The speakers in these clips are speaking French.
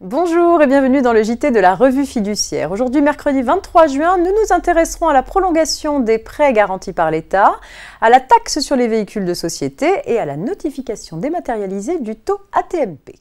Bonjour et bienvenue dans le JT de la revue fiduciaire. Aujourd'hui, mercredi 23 juin, nous nous intéresserons à la prolongation des prêts garantis par l'État, à la taxe sur les véhicules de société et à la notification dématérialisée du taux ATMP.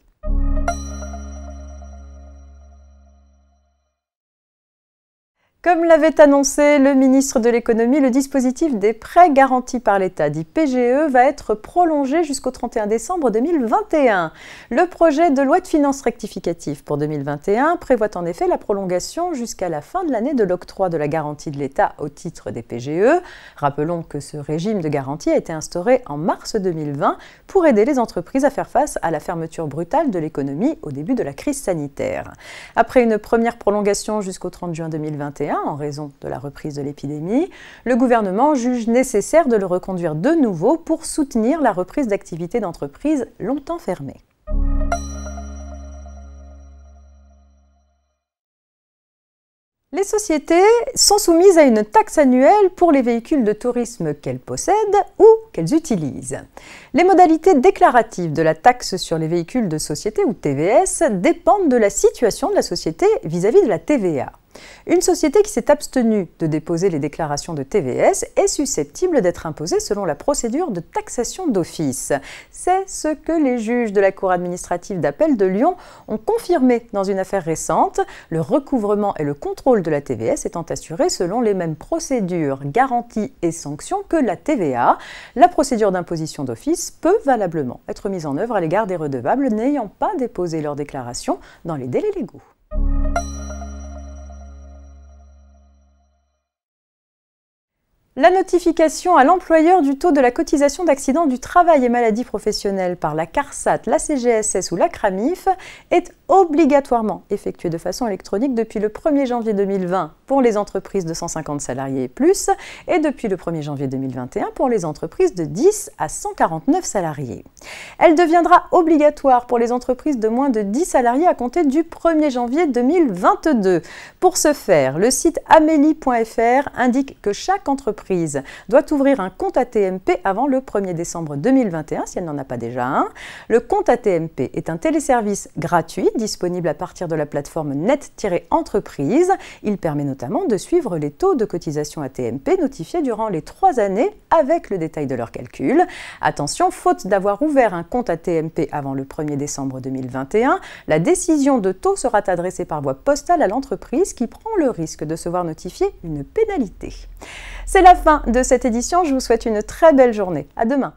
Comme l'avait annoncé le ministre de l'économie, le dispositif des prêts garantis par l'État, dit PGE, va être prolongé jusqu'au 31 décembre 2021. Le projet de loi de finances rectificative pour 2021 prévoit en effet la prolongation jusqu'à la fin de l'année de l'octroi de la garantie de l'État au titre des PGE. Rappelons que ce régime de garantie a été instauré en mars 2020 pour aider les entreprises à faire face à la fermeture brutale de l'économie au début de la crise sanitaire. Après une première prolongation jusqu'au 30 juin 2021, en raison de la reprise de l'épidémie, le gouvernement juge nécessaire de le reconduire de nouveau pour soutenir la reprise d'activités d'entreprises longtemps fermées. Les sociétés sont soumises à une taxe annuelle pour les véhicules de tourisme qu'elles possèdent ou qu'elles utilisent. Les modalités déclaratives de la taxe sur les véhicules de société ou TVS dépendent de la situation de la société vis à -vis de la TVA. Une société qui s'est abstenue de déposer les déclarations de TVS est susceptible d'être imposée selon la procédure de taxation d'office. C'est ce que les juges de la Cour administrative d'appel de Lyon ont confirmé dans une affaire récente, le recouvrement et le contrôle de la TVS étant assurés selon les mêmes procédures, garanties et sanctions que la TVA. La procédure d'imposition d'office peut valablement être mise en œuvre à l'égard des redevables n'ayant pas déposé leur déclaration dans les délais légaux. La notification à l'employeur du taux de la cotisation d'accident du travail et maladie professionnelle par la CARSAT, la CGSS ou la CRAMIF est obligatoirement effectuée de façon électronique depuis le 1er janvier 2020 pour les entreprises de 150 salariés et plus et depuis le 1er janvier 2021 pour les entreprises de 10 à 149 salariés. Elle deviendra obligatoire pour les entreprises de moins de 10 salariés à compter du 1er janvier 2022. Pour ce faire, le site amélie.fr indique que chaque entreprise doit ouvrir un compte ATMP avant le 1er décembre 2021 si elle n'en a pas déjà un. Le compte ATMP est un téléservice gratuit disponible à partir de la plateforme net-entreprise. Il permet notamment de suivre les taux de cotisation ATMP notifiés durant les trois années avec le détail de leur calcul. Attention, faute d'avoir ouvert un compte ATMP avant le 1er décembre 2021, la décision de taux sera adressée par voie postale à l'entreprise qui prend le risque de se voir notifier une pénalité. C'est la fin de cette édition. Je vous souhaite une très belle journée. À demain.